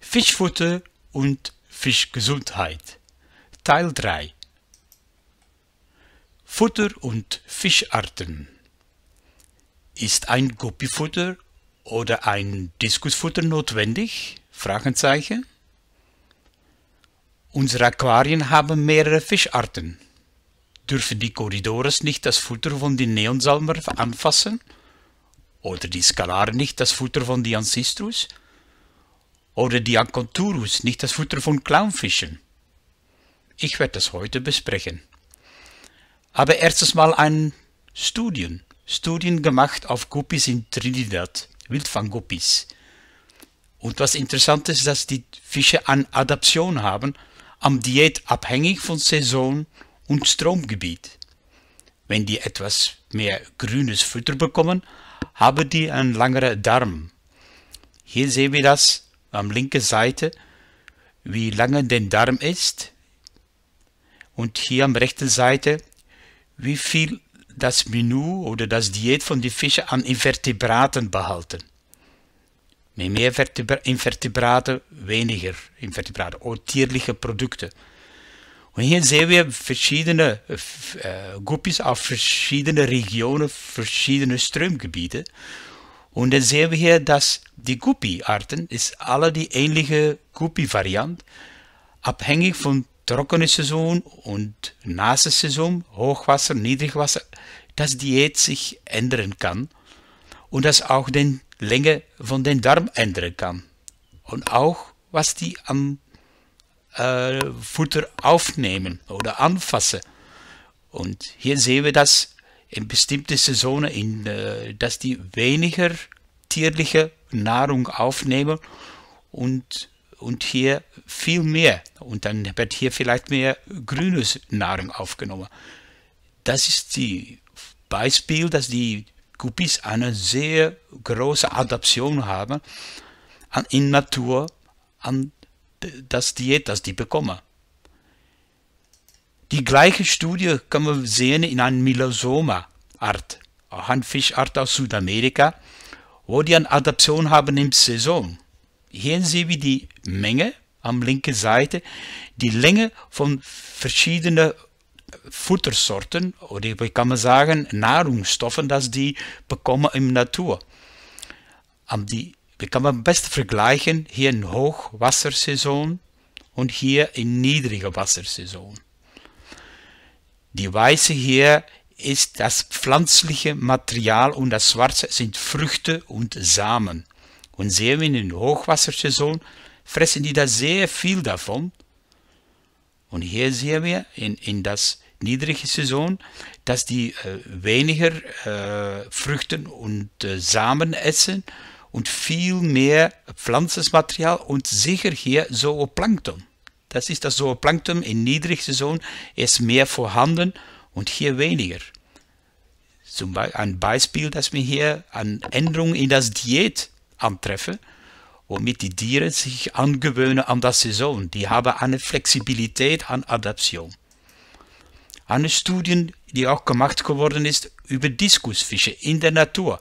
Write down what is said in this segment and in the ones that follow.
Fischfutter und Fischgesundheit. Teil 3 Futter und Fischarten Ist ein Guppifutter oder ein Diskusfutter notwendig? Fragezeichen. Unsere Aquarien haben mehrere Fischarten. Dürfen die Korridores nicht das Futter von den Neonsalmer anfassen? Oder die Skalaren nicht das Futter von den Ansistrus? Oder die Diaconturus, nicht das Futter von Clownfischen. Ich werde das heute besprechen. Aber erstes mal ein Studien. Studien gemacht auf Guppies in Trinidad, Wildfang-Guppies. Und was interessant ist, dass die Fische an Adaption haben, am Diät abhängig von Saison und Stromgebiet. Wenn die etwas mehr grünes Futter bekommen, haben die einen langeren Darm. Hier sehen wir das am linken Seite, wie lange der Darm ist und hier am rechten Seite, wie viel das Menü oder das Diät von den Fischen an Invertebraten behalten. Mit mehr Invertebraten, weniger Invertebraten oder tierliche Produkte. Und hier sehen wir verschiedene äh, äh Gruppen auf verschiedene Regionen, verschiedene Strömgebiete. Und dann sehen wir hier, dass die guppi arten ist alle die ähnliche guppi variante abhängig von trockene Saison und nasse Saison, Hochwasser, Niedrigwasser, das Diät sich ändern kann und das auch den Länge von den Darm ändern kann. Und auch was die am äh, eh, Futter aufnehmen oder anfassen. Und hier sehen wir, dass in bestimmte Saisonen, in, äh, dass die weniger tierliche Nahrung aufnehmen und, und hier viel mehr. Und dann wird hier vielleicht mehr grünes Nahrung aufgenommen. Das ist die Beispiel, dass die Guppies eine sehr große Adaption haben an, in Natur an das Diät, das die bekommen. Die gleiche Studie kann man sehen in einer Milosoma-Art, auch eine Fischart aus Südamerika, wo die eine Adaption haben im Saison. Hier sehen wir die Menge am linken Seite, die Länge von verschiedenen Futtersorten oder wie kann man sagen Nahrungsstoffen, dass die bekommen im Natur. Am die, wie kann man best vergleichen hier in Hochwassersaison und hier in niedriger Wassersaison. Die weiße hier ist das pflanzliche Material und das schwarze sind Früchte und Samen. Und sehen wir in den Hochwassersaison, fressen die da sehr viel davon. Und hier sehen wir in, in das niedrige Saison, dass die äh, weniger äh, Früchten und äh, Samen essen und viel mehr Pflanzensmaterial und sicher hier Zooplankton das ist das Zooplankton in Niedrigsaison, ist mehr vorhanden und hier weniger. Zum Beispiel ein Beispiel, dass wir hier eine Änderung in das Diät antreffen, womit die Tiere sich angewöhnen an das Saison. Die haben eine Flexibilität an Adaption. Eine Studie, die auch gemacht geworden ist über Diskusfische in der Natur.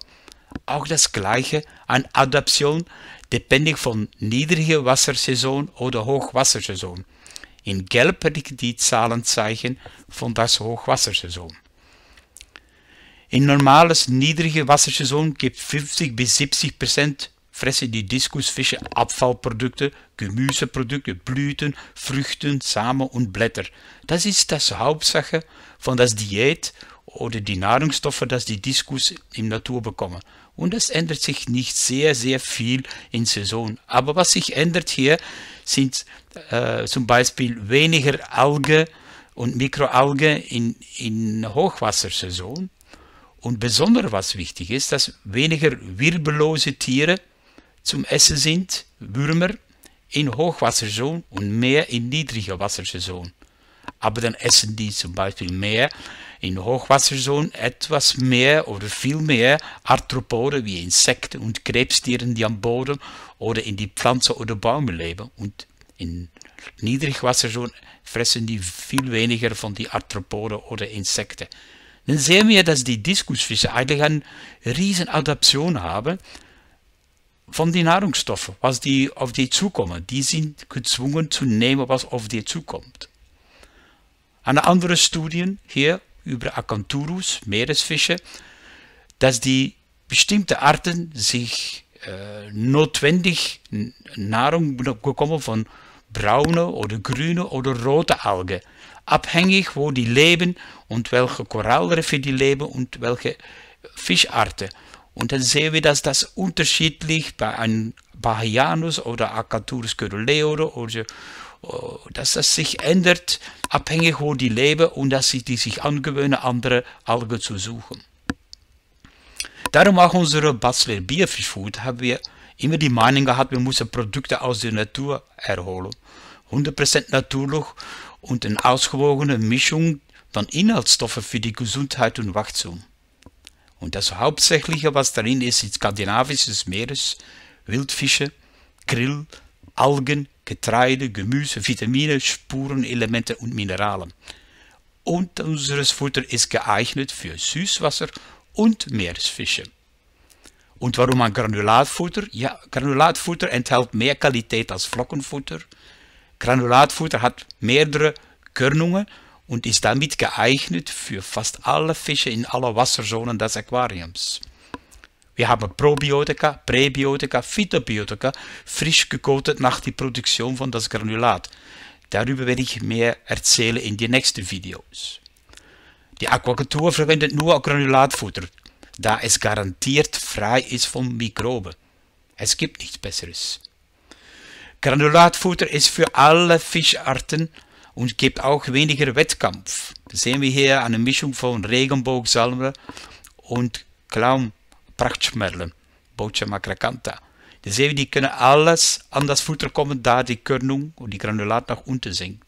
Auch das Gleiche an Adaption depending von niedriger Wasserseizoen oder hoogwasserseizoen. In Gelb ik die zeigen van das Hochwassersaison. In normales niedrige wasserseizoen gibt 50 bis 70 Prozent fressen die Diskusfische Abfallprodukte, Gemüseprodukte, Blüten, Früchten, Samen und Blätter. Das ist das Hauptsache von das dieet. oder die Nahrungsstoffe, dass die Diskus in Natur bekommen. Und es ändert sich nicht sehr, sehr viel in Saison. Aber was sich ändert hier, sind äh, zum Beispiel weniger Alge und Mikroalge in, in Hochwassersaison. Und besonders was wichtig ist, dass weniger wirbellose Tiere zum Essen sind, Würmer, in Hochwassersaison und mehr in niedriger Wassersaison. aber dann essen die zum meer meer. in Hochwasserzonen etwas mehr oder veel meer arthropoden wie insecten en Krebstieren, die aan Boden of in die Pflanzen oder bomen leven. En in Niedrigwasserzonen fressen die veel weniger van die Arthropoden oder insecten. Dan zien we dat die discusvissen eigenlijk een riesen Adaption hebben van die Nahrungsstoffen, wat die auf die zukommen. Die zijn gezwungen zu nehmen, was auf die toekomt. Eine andere Studie hier über Acanthurus, Meeresfische, dass die bestimmte Arten sich äh, eh, notwendig Nahrung bekommen von braune oder grüne oder rote Algen. Abhängig, wo die leben und welche Korallenriffe die leben und welche Fischarten. Und dann sehen wir, dass das unterschiedlich bei einem Bahianus oder Acaturus caduleore oder also, äh, dass das sich ändert, abhängig wo die leben und dass sie die sich angewöhnen, andere Algen zu suchen. Darum auch unsere Basler Biofischfood haben wir immer die Meinung gehabt, wir müssen Produkte aus der Natur erholen. 100% natürlich und eine ausgewogene Mischung von Inhaltsstoffen für die Gesundheit und Wachstum. Und das Hauptsächliche, was darin ist, ist skandinavisches Meeres, Wildfische, Krill, Algen, Getreide, Gemüse, Vitamine, Spurenelemente und Mineralen. Und unseres Futter ist geeignet für Süßwasser und Meeresfische. Und warum ein Granulatfutter? Ja, Granulatfutter enthält mehr Qualität als Flockenfutter. Granulatfutter hat mehrere Körnungen und ist damit geeignet für fast alle Fische in aller Wasserzonen des Aquariums. We hebben probiotica, prebiotica, phytobiotica frisch gekotet nach die productie van das Granulat. Darüber werde ich meer erzählen in de nächsten Videos. Die Aquakultur verwendet nur granulaatvoeder. Daar is garantiert vrij is van microben. Es gibt nichts Besseres. Granulaatvoeder is voor alle visarten. und gibt auch weniger wetkampf. Dat sehen wir hier eine Mischung von regenboogzalmen en Clown prachtschmerlen, Boutje Macracanta. de Zeven die kunnen alles aan voeten voeder komen daar die kurnung of die granulaat nog unten En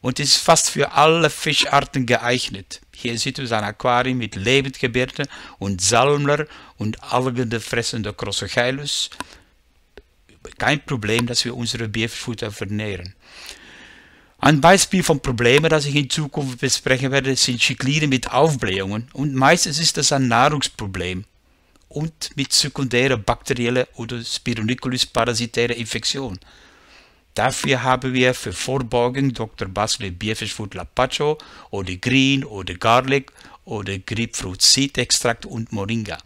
Het is vast voor alle visarten geeignet. Hier zitten we ein Aquarium mit Lebendgebirte en zalmler en algende fressende Kein probleem dat we onze Bierfutter verneren. Ein Beispiel von Problemen, das ich in Zukunft besprechen werde, sind Schiklieren mit Aufblähungen und meistens ist das ein Nahrungsproblem und mit sekundärer bakterieller oder Spironiculus-parasitärer Infektion. Dafür haben wir für Vorbeugung Dr. Basley Bierfischfood Lapacho oder Green oder Garlic oder Grapefruit Seed Extrakt und Moringa.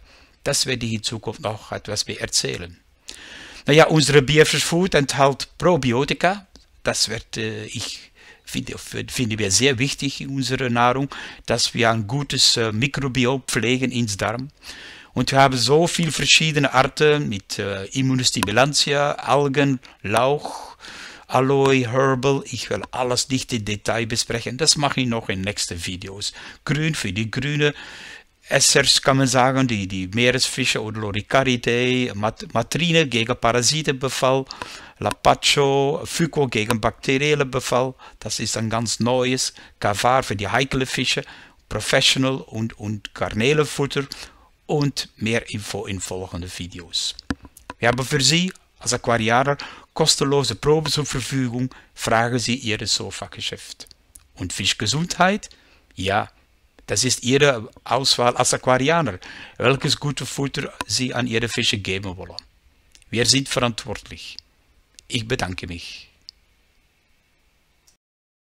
Das werde ich in Zukunft noch etwas mehr erzählen. Naja, unsere Bierfischfood enthält Probiotika, das wird, äh, ich finde, finde wir sehr wichtig in unserer Nahrung, dass wir ein gutes äh, Mikrobiom pflegen ins Darm. Und wir haben so viele verschiedene Arten mit äh, Immunostimulantia, Algen, Lauch, Aloe, Herbal. Ich will alles nicht im Detail besprechen. Das mache ich noch in nächsten Videos. Grün für die Grüne, Essers kann man sagen, die, die Meeresfische oder Loricaridae, Mat Matrine gegen Parasitenbefall, Lapacho, Fuco gegen bakterielle Befall, das ist ein ganz neues, Kavar für die heikle Fische, Professional und, und Garnelenfutter und mehr Info in volgende Video's. Wir haben für Sie als Aquarianer kostenlose Proben zur Verfügung, fragen Sie Ihr Sofageschäft. Und Fischgesundheit? Ja, das ist ihre Auswahl als Aquarianer, welches gute Futter sie an ihre Fische geben wollen. Wir sind verantwortlich. Ich bedanke mich.